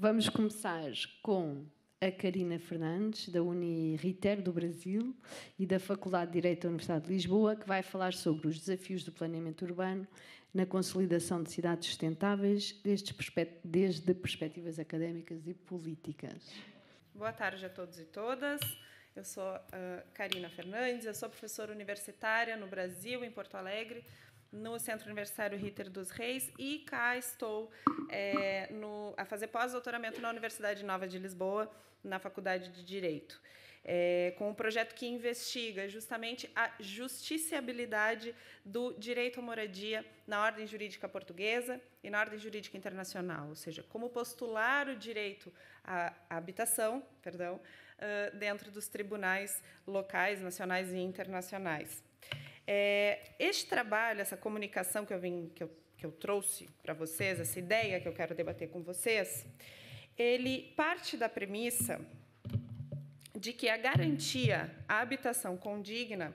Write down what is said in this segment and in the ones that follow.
Vamos começar com a Karina Fernandes, da Uniriter do Brasil e da Faculdade de Direito da Universidade de Lisboa, que vai falar sobre os desafios do planeamento urbano na consolidação de cidades sustentáveis, desde, perspet desde perspectivas académicas e políticas. Boa tarde a todos e todas. Eu sou Carina ah, Karina Fernandes, eu sou professora universitária no Brasil, em Porto Alegre, no Centro Universitário Ritter dos Reis e cá estou é, no, a fazer pós-doutoramento na Universidade Nova de Lisboa, na Faculdade de Direito, é, com um projeto que investiga justamente a justiciabilidade do direito à moradia na ordem jurídica portuguesa e na ordem jurídica internacional, ou seja, como postular o direito à habitação, perdão, dentro dos tribunais locais, nacionais e internacionais. É, este trabalho, essa comunicação que eu, vim, que eu, que eu trouxe para vocês, essa ideia que eu quero debater com vocês, ele parte da premissa de que a garantia à habitação condigna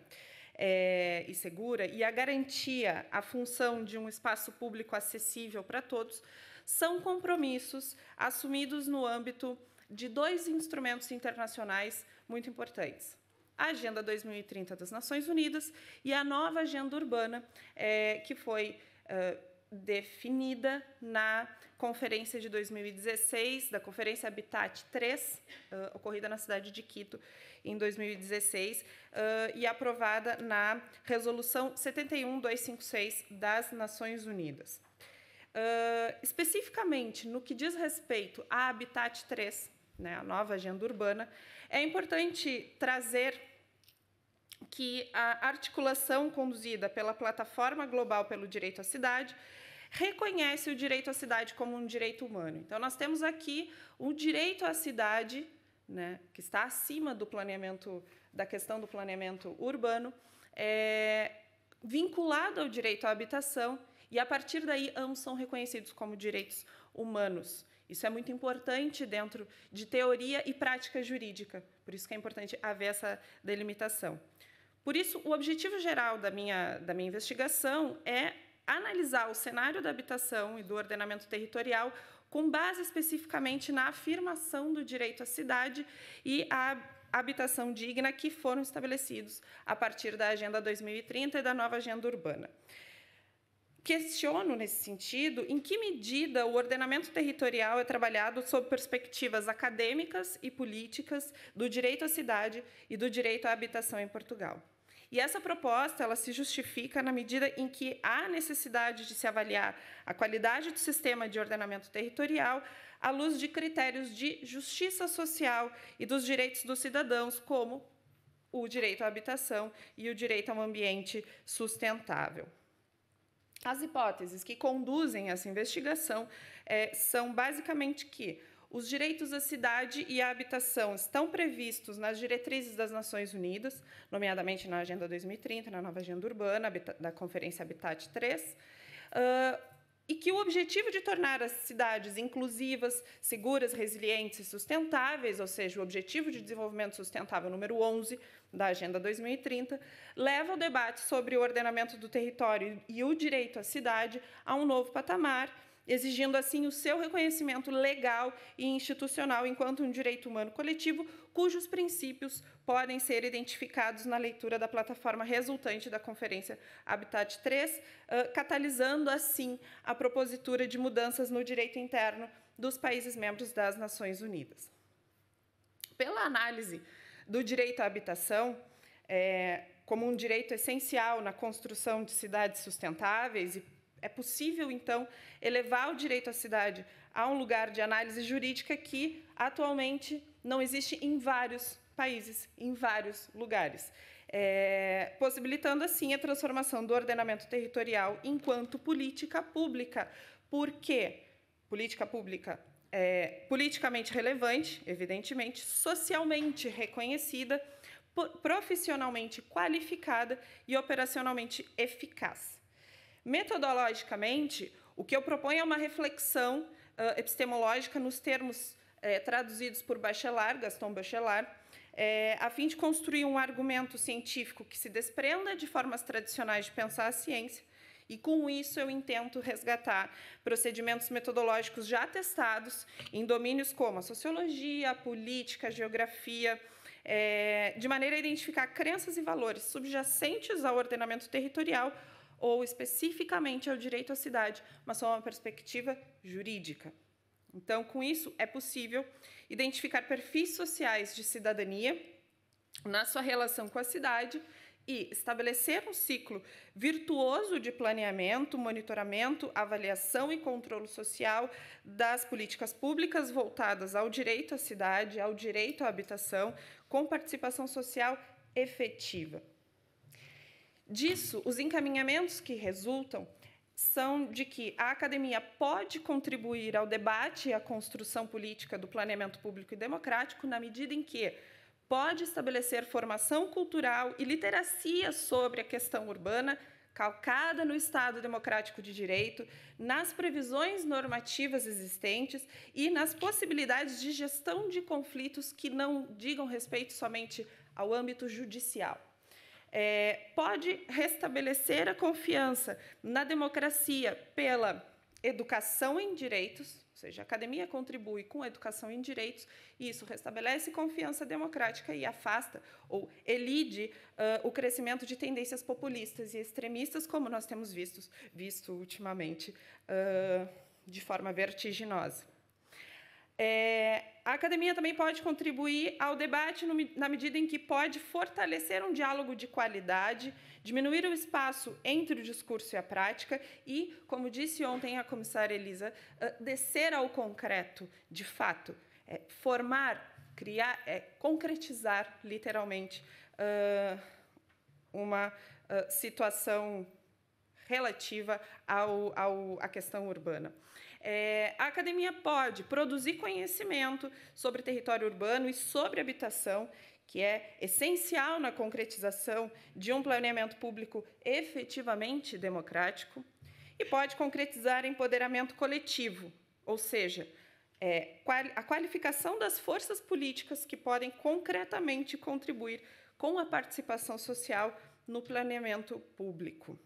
é, e segura e a garantia à função de um espaço público acessível para todos são compromissos assumidos no âmbito de dois instrumentos internacionais muito importantes a Agenda 2030 das Nações Unidas e a nova agenda urbana, é, que foi é, definida na conferência de 2016, da Conferência Habitat 3, ocorrida na cidade de Quito em 2016, e aprovada na Resolução 71256 das Nações Unidas. Uh, especificamente no que diz respeito à Habitat 3, né, a nova agenda urbana, é importante trazer que a articulação conduzida pela Plataforma Global pelo Direito à Cidade reconhece o direito à cidade como um direito humano. Então, nós temos aqui o direito à cidade, né, que está acima do planeamento, da questão do planeamento urbano, é, vinculado ao direito à habitação, e a partir daí ambos são reconhecidos como direitos humanos. Isso é muito importante dentro de teoria e prática jurídica, por isso que é importante haver essa delimitação. Por isso, o objetivo geral da minha, da minha investigação é analisar o cenário da habitação e do ordenamento territorial com base especificamente na afirmação do direito à cidade e à habitação digna que foram estabelecidos a partir da Agenda 2030 e da nova Agenda Urbana questiono nesse sentido em que medida o ordenamento territorial é trabalhado sob perspectivas acadêmicas e políticas do direito à cidade e do direito à habitação em Portugal. E essa proposta ela se justifica na medida em que há necessidade de se avaliar a qualidade do sistema de ordenamento territorial à luz de critérios de justiça social e dos direitos dos cidadãos, como o direito à habitação e o direito a um ambiente sustentável. As hipóteses que conduzem essa investigação é, são basicamente que os direitos à cidade e à habitação estão previstos nas diretrizes das Nações Unidas, nomeadamente na Agenda 2030, na nova Agenda Urbana, da Conferência Habitat 3, uh, ah, e que o objetivo de tornar as cidades inclusivas, seguras, resilientes e sustentáveis, ou seja, o objetivo de desenvolvimento sustentável número 11 da Agenda 2030, leva o debate sobre o ordenamento do território e o direito à cidade a um novo patamar, exigindo assim o seu reconhecimento legal e institucional enquanto um direito humano coletivo, cujos princípios podem ser identificados na leitura da plataforma resultante da Conferência Habitat 3, eh, catalisando assim a propositura de mudanças no direito interno dos países membros das Nações Unidas. Pela análise do direito à habitação é, como um direito essencial na construção de cidades sustentáveis e é possível, então, elevar o direito à cidade a um lugar de análise jurídica que atualmente não existe em vários países, em vários lugares, é, possibilitando, assim, a transformação do ordenamento territorial enquanto política pública. Por quê? Política pública é, politicamente relevante, evidentemente, socialmente reconhecida, profissionalmente qualificada e operacionalmente eficaz. Metodologicamente, o que eu proponho é uma reflexão uh, epistemológica nos termos é, traduzidos por Bachelard, Gaston Bachelard, é, a fim de construir um argumento científico que se desprenda de formas tradicionais de pensar a ciência e com isso eu intento resgatar procedimentos metodológicos já testados em domínios como a sociologia, a política, a geografia, é, de maneira a identificar crenças e valores subjacentes ao ordenamento territorial ou especificamente ao direito à cidade, mas sob uma perspectiva jurídica. Então, com isso, é possível identificar perfis sociais de cidadania na sua relação com a cidade e estabelecer um ciclo virtuoso de planeamento, monitoramento, avaliação e controle social das políticas públicas voltadas ao direito à cidade, ao direito à habitação, com participação social efetiva. Disso, os encaminhamentos que resultam são de que a academia pode contribuir ao debate e à construção política do planeamento público e democrático na medida em que pode estabelecer formação cultural e literacia sobre a questão urbana, calcada no Estado Democrático de Direito, nas previsões normativas existentes e nas possibilidades de gestão de conflitos que não digam respeito somente ao âmbito judicial. É, pode restabelecer a confiança na democracia pela educação em direitos, ou seja, a academia contribui com a educação em direitos e isso restabelece confiança democrática e afasta ou elide uh, o crescimento de tendências populistas e extremistas, como nós temos visto, visto ultimamente uh, de forma vertiginosa. É, a academia também pode contribuir ao debate no, na medida em que pode fortalecer um diálogo de qualidade, diminuir o espaço entre o discurso e a prática e, como disse ontem a comissária Elisa, ah, descer ao concreto, de fato, é, formar, criar, é, concretizar, literalmente, uh, uma uh, situação relativa ao, ao, à questão urbana. É, a academia pode produzir conhecimento sobre território urbano e sobre habitação, que é essencial na concretização de um planeamento público efetivamente democrático, e pode concretizar empoderamento coletivo, ou seja, é, a qualificação das forças políticas que podem concretamente contribuir com a participação social no planeamento público.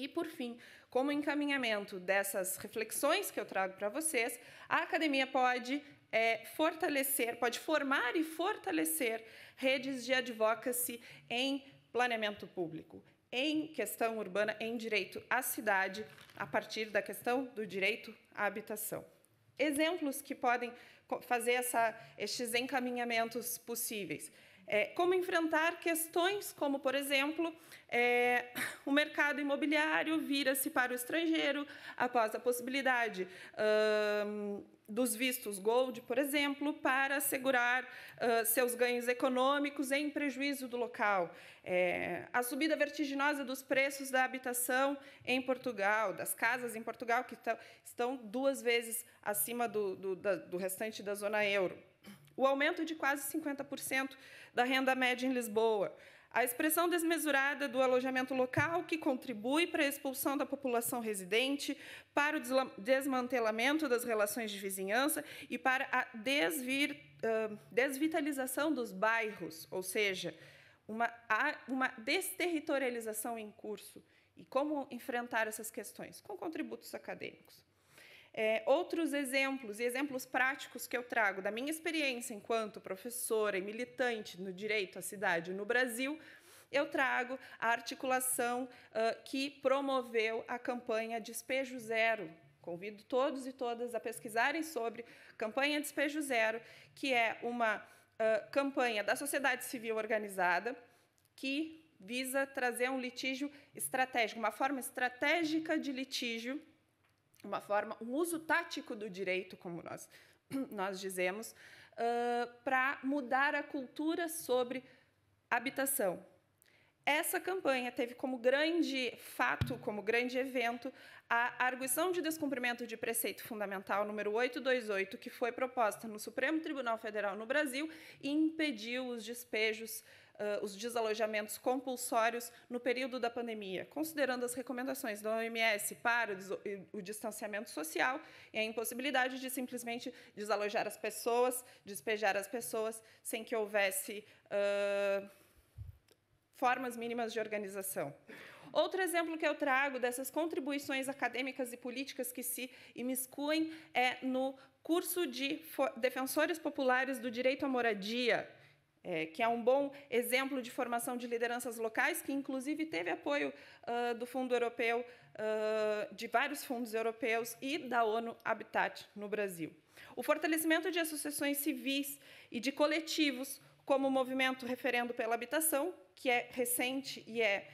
E, por fim, como encaminhamento dessas reflexões que eu trago para vocês, a academia pode é, fortalecer, pode formar e fortalecer redes de advocacy em planeamento público, em questão urbana, em direito à cidade, a partir da questão do direito à habitação. Exemplos que podem fazer essa, estes encaminhamentos possíveis. É, como enfrentar questões como, por exemplo, é, o mercado imobiliário vira-se para o estrangeiro após a possibilidade hum, dos vistos gold, por exemplo, para assegurar uh, seus ganhos econômicos em prejuízo do local. É, a subida vertiginosa dos preços da habitação em Portugal, das casas em Portugal, que estão duas vezes acima do, do, da, do restante da zona euro o aumento de quase 50% da renda média em Lisboa, a expressão desmesurada do alojamento local, que contribui para a expulsão da população residente, para o desmantelamento das relações de vizinhança e para a desvitalização dos bairros, ou seja, uma, uma desterritorialização em curso. E como enfrentar essas questões? Com contributos acadêmicos. É, outros exemplos e exemplos práticos que eu trago da minha experiência enquanto professora e militante no direito à cidade no Brasil eu trago a articulação uh, que promoveu a campanha Despejo Zero. Convido todos e todas a pesquisarem sobre campanha Despejo Zero, que é uma uh, campanha da sociedade civil organizada que visa trazer um litígio estratégico, uma forma estratégica de litígio uma forma, um uso tático do direito, como nós, nós dizemos, uh, para mudar a cultura sobre habitação. Essa campanha teve como grande fato, como grande evento, a arguição de descumprimento de preceito fundamental número 828, que foi proposta no Supremo Tribunal Federal no Brasil e impediu os despejos uh, os desalojamentos compulsórios no período da pandemia, considerando as recomendações da OMS para o, o distanciamento social e a impossibilidade de simplesmente desalojar as pessoas, despejar as pessoas, sem que houvesse uh, formas mínimas de organização. Outro exemplo que eu trago dessas contribuições acadêmicas e políticas que se imiscuem é no curso de defensores populares do direito à moradia, é, que é um bom exemplo de formação de lideranças locais, que inclusive teve apoio uh, do Fundo Europeu, uh, de vários fundos europeus e da ONU Habitat no Brasil. O fortalecimento de associações civis e de coletivos, como o movimento Referendo pela Habitação, que é recente e é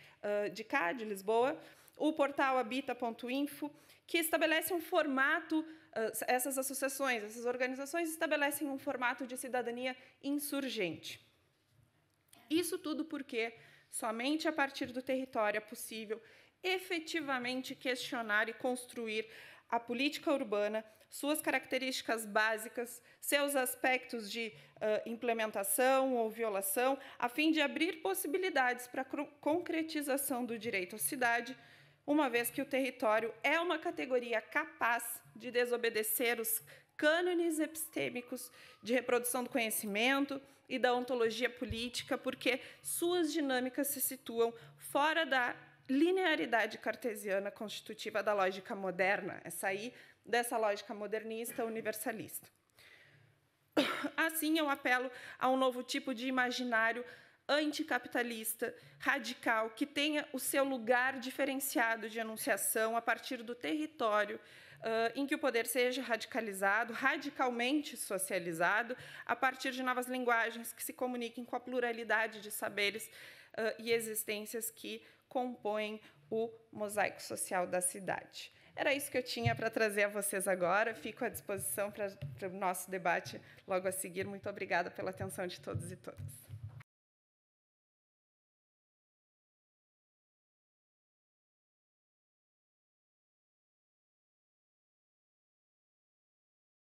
uh, de cá, de Lisboa, o portal habita.info, que estabelece um formato, ah, essas associações, essas organizações estabelecem um formato de cidadania insurgente. Isso tudo porque somente a partir do território é possível efetivamente questionar e construir a política urbana, suas características básicas, seus aspectos de uh, implementação ou violação, a fim de abrir possibilidades para a concretização do direito à cidade, uma vez que o território é uma categoria capaz de desobedecer os cânones epistêmicos de reprodução do conhecimento e da ontologia política, porque suas dinâmicas se situam fora da linearidade cartesiana constitutiva da lógica moderna, é sair dessa lógica modernista universalista. Assim, eu apelo a um novo tipo de imaginário anticapitalista, radical, que tenha o seu lugar diferenciado de anunciação a partir do território uh, em que o poder seja radicalizado, radicalmente socializado, a partir de novas linguagens que se comuniquem com a pluralidade de saberes uh, e existências que compõem o mosaico social da cidade. Era isso que eu tinha para trazer a vocês agora. Fico à disposição para, para o nosso debate logo a seguir. Muito obrigada pela atenção de todos e todas.